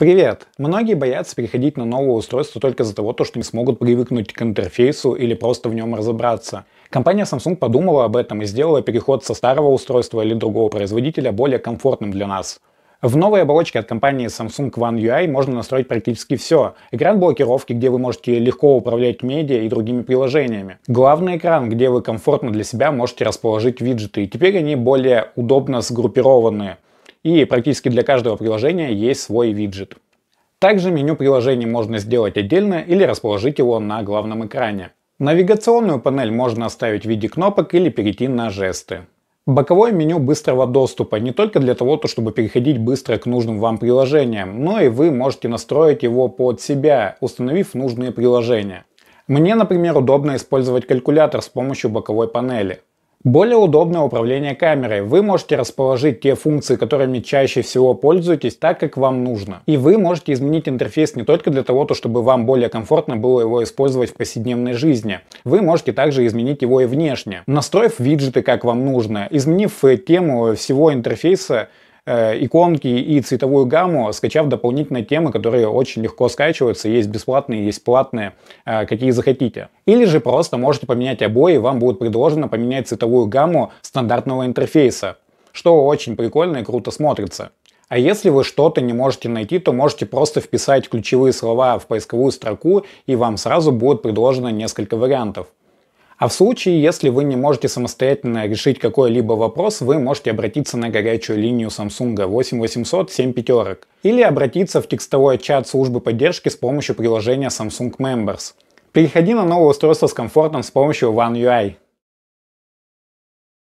Привет! Многие боятся переходить на новое устройство только за того, что не смогут привыкнуть к интерфейсу или просто в нем разобраться. Компания Samsung подумала об этом и сделала переход со старого устройства или другого производителя более комфортным для нас. В новой оболочке от компании Samsung One UI можно настроить практически все. Экран блокировки, где вы можете легко управлять медиа и другими приложениями. Главный экран, где вы комфортно для себя можете расположить виджеты. И теперь они более удобно сгруппированы и практически для каждого приложения есть свой виджет. Также меню приложений можно сделать отдельно или расположить его на главном экране. Навигационную панель можно оставить в виде кнопок или перейти на жесты. Боковое меню быстрого доступа не только для того, чтобы переходить быстро к нужным вам приложениям, но и вы можете настроить его под себя, установив нужные приложения. Мне, например, удобно использовать калькулятор с помощью боковой панели. Более удобное управление камерой. Вы можете расположить те функции, которыми чаще всего пользуетесь, так, как вам нужно. И вы можете изменить интерфейс не только для того, чтобы вам более комфортно было его использовать в повседневной жизни. Вы можете также изменить его и внешне, настроив виджеты, как вам нужно, изменив э, тему всего интерфейса Э, иконки и цветовую гамму, скачав дополнительные темы, которые очень легко скачиваются, есть бесплатные, есть платные, э, какие захотите. Или же просто можете поменять обои, вам будет предложено поменять цветовую гамму стандартного интерфейса, что очень прикольно и круто смотрится. А если вы что-то не можете найти, то можете просто вписать ключевые слова в поисковую строку, и вам сразу будет предложено несколько вариантов. А в случае, если вы не можете самостоятельно решить какой-либо вопрос, вы можете обратиться на горячую линию Samsung 8800 7 пятерок или обратиться в текстовой чат службы поддержки с помощью приложения Samsung Members. Переходи на новое устройство с комфортом с помощью One UI.